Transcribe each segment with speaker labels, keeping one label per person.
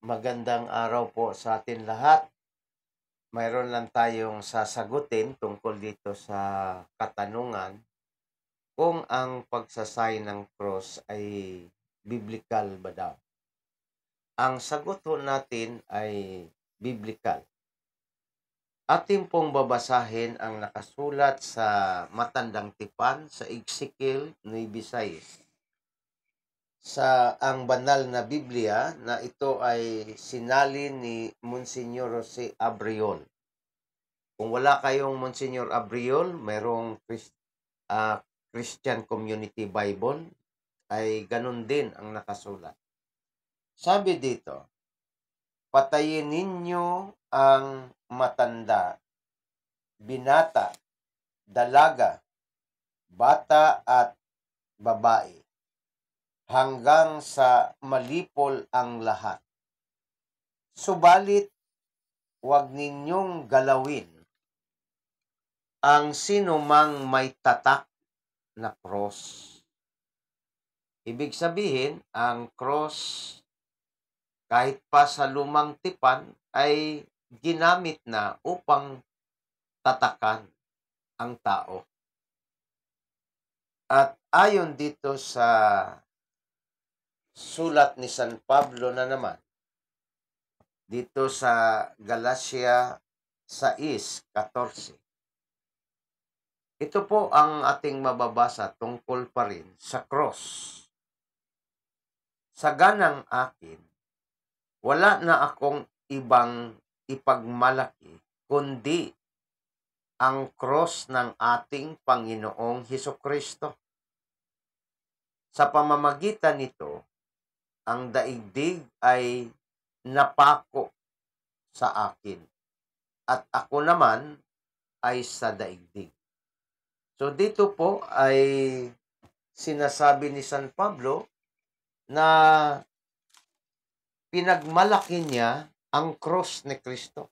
Speaker 1: Magandang araw po sa atin lahat. Mayroon lang tayong sasagutin tungkol dito sa katanungan kung ang pagsasay ng cross ay biblical ba daw. Ang sagot natin ay biblical. Atin pong babasahin ang nakasulat sa Matandang Tipan sa Ezekiel 9.6 sa ang banal na Biblia na ito ay sinalin ni Monsignor Jose Abriol. Kung wala kayong Monsignor Abriol, mayroong Christ, uh, ah, Christian Community Bible, ay ganun din ang nakasulat. Sabi dito, patayin ninyo ang matanda, binata, dalaga, bata at babae hanggang sa malipol ang lahat. Subalit, huwag ninyong galawin ang sinumang may tatak na cross. Ibig sabihin, ang cross kahit pa sa lumang tipan ay ginamit na upang tatakan ang tao. At ayon dito sa sulat ni San Pablo na naman dito sa Galacia 6:14. Ito po ang ating mababasa tungkol pa rin sa cross. Sa ganang akin, wala na akong ibang ipagmalaki kundi ang cross ng ating Panginoong Heso Kristo. Sa pamamagitan nito, ang daigdig ay napako sa akin. At ako naman ay sa daigdig. So dito po ay sinasabi ni San Pablo na pinagmalaki niya ang cross ni Kristo.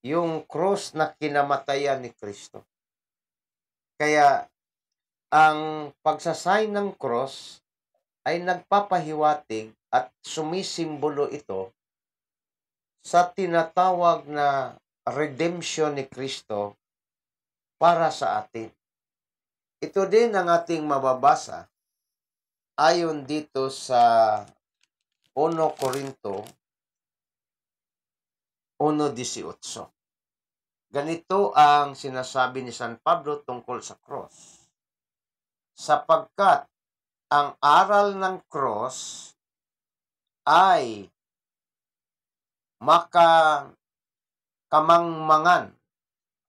Speaker 1: Yung cross na kinamatayan ni Kristo. Kaya ang pagsasay ng cross ay nagpapahiwatig at sumisimbolo ito sa tinatawag na redemption ni Kristo para sa atin. Ito din ang ating mababasa ayon dito sa 1 Korinto 1.18. Ganito ang sinasabi ni San Pablo tungkol sa cross. Sapagkat ang aral ng cross ay maka kamangmangan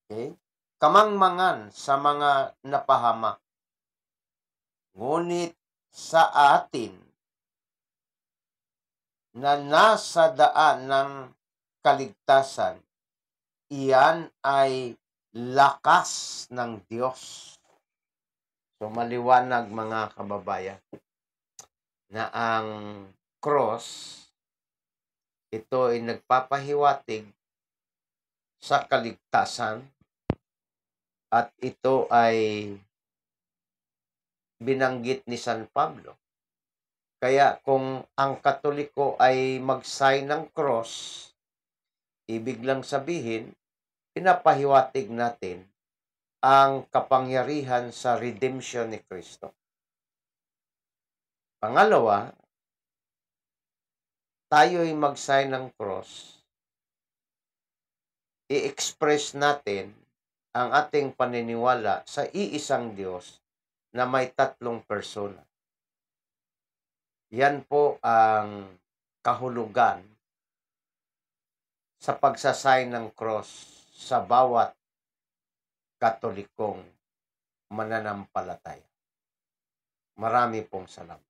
Speaker 1: okay kamangmangan sa mga napahama ngunit sa atin na nasa daan ng kaligtasan iyan ay lakas ng Diyos So maliwanag mga kababayan na ang cross ito ay nagpapahiwatig sa kaligtasan at ito ay binanggit ni San Pablo. Kaya kung ang Katoliko ay mag-sign ng cross, ibig lang sabihin, pinapahiwatig natin ang kapangyarihan sa redemption ni Kristo. Pangalawa, tayo'y mag-sign ng cross, i-express natin ang ating paniniwala sa iisang Diyos na may tatlong persona. Yan po ang kahulugan sa pagsasign ng cross sa bawat Katolikong mananampalataya. Marami pong salamat.